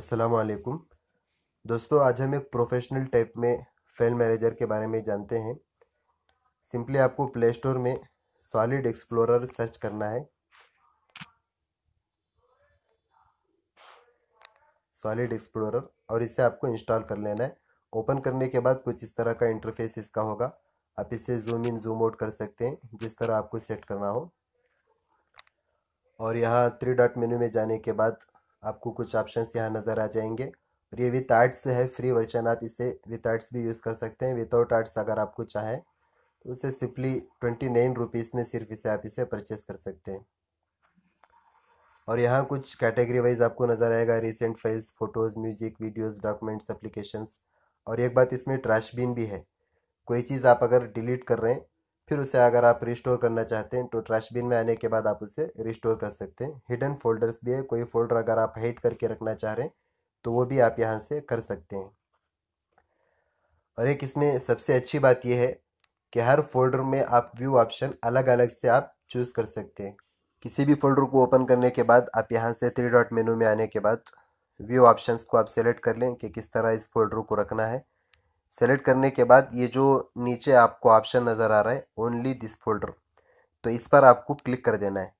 असलकुम दोस्तों आज हम एक प्रोफेशनल टाइप में फेल मैनेजर के बारे में जानते हैं सिंपली आपको प्ले स्टोर में सॉलिड एक्सप्लोरर सर्च करना है सॉलिड एक्सप्लोरर और इसे आपको इंस्टॉल कर लेना है ओपन करने के बाद कुछ इस तरह का इंटरफेस इसका होगा आप इसे जूम इन जूम आउट कर सकते हैं जिस तरह आपको सेट करना हो और यहाँ थ्री डॉट मेन्यू में जाने के बाद आपको कुछ ऑप्शन यहाँ नज़र आ जाएंगे और ये विथ आर्ट्स है फ्री वर्जन आप इसे विथ आर्ट्स भी यूज़ कर सकते हैं विदाउट आर्ट्स अगर आपको चाहे तो उसे सिंपली ट्वेंटी नाइन रुपीज़ में सिर्फ इसे आप इसे परचेस कर सकते हैं और यहाँ कुछ कैटेगरी वाइज आपको नज़र आएगा recent files photos music videos documents applications और एक बात इसमें ट्रैश बिन भी है कोई चीज़ आप अगर डिलीट कर रहे हैं फिर उसे अगर आप रिस्टोर करना चाहते हैं तो ट्रैश बिन में आने के बाद आप उसे रिस्टोर कर सकते हैं हिडन फोल्डर्स भी है कोई फोल्डर अगर आप हाइड करके रखना चाह रहे हैं तो वो भी आप यहाँ से कर सकते हैं और एक इसमें सबसे अच्छी बात यह है कि हर फोल्डर में आप व्यू ऑप्शन अलग अलग से आप चूज़ कर सकते हैं किसी भी फोल्डर को ओपन करने के बाद आप यहाँ से थ्री डॉट मेनू में आने के बाद व्यू ऑप्शंस को आप सेलेक्ट कर लें कि किस तरह इस फोल्डर को रखना है सेलेक्ट करने के बाद ये जो नीचे आपको ऑप्शन नज़र आ रहा है ओनली दिस फोल्डर तो इस पर आपको क्लिक कर देना है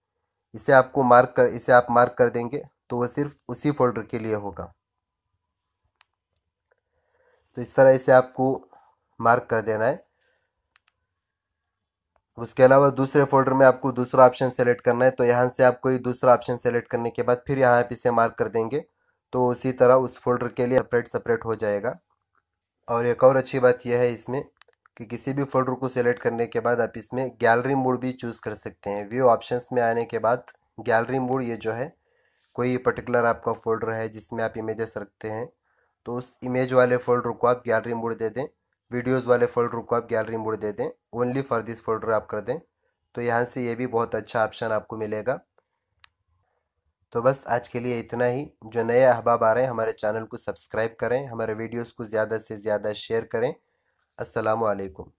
इसे आपको मार्क कर इसे आप मार्क कर देंगे तो वह सिर्फ उसी फोल्डर के लिए होगा तो इस तरह इसे आपको मार्क कर देना है उसके अलावा दूसरे फोल्डर में आपको दूसरा ऑप्शन सेलेक्ट करना है तो यहाँ से आपको कोई दूसरा ऑप्शन सेलेक्ट करने के बाद फिर यहाँ आप इसे मार्क कर देंगे तो उसी तरह उस फोल्डर के लिए सेपरेट सेपरेट हो जाएगा और एक और अच्छी बात यह है इसमें कि किसी भी फोल्डर को सेलेक्ट करने के बाद आप इसमें गैलरी मोड भी चूज़ कर सकते हैं व्यू ऑप्शंस में आने के बाद गैलरी मोड ये जो है कोई पर्टिकुलर आपका फोल्डर है जिसमें आप इमेजेस रखते हैं तो उस इमेज वाले फोल्डर को आप गैलरी मोड दे दें वीडियोस वाले फोल्डर को आप गैलरी मोड दे दें ओनली फॉर दिस फोल्डर आप कर दें तो यहाँ से ये भी बहुत अच्छा ऑप्शन आपको मिलेगा तो बस आज के लिए इतना ही जो नए अहबाब आ रहे हैं हमारे चैनल को सब्सक्राइब करें हमारे वीडियोस को ज़्यादा से ज़्यादा शेयर करें असलकम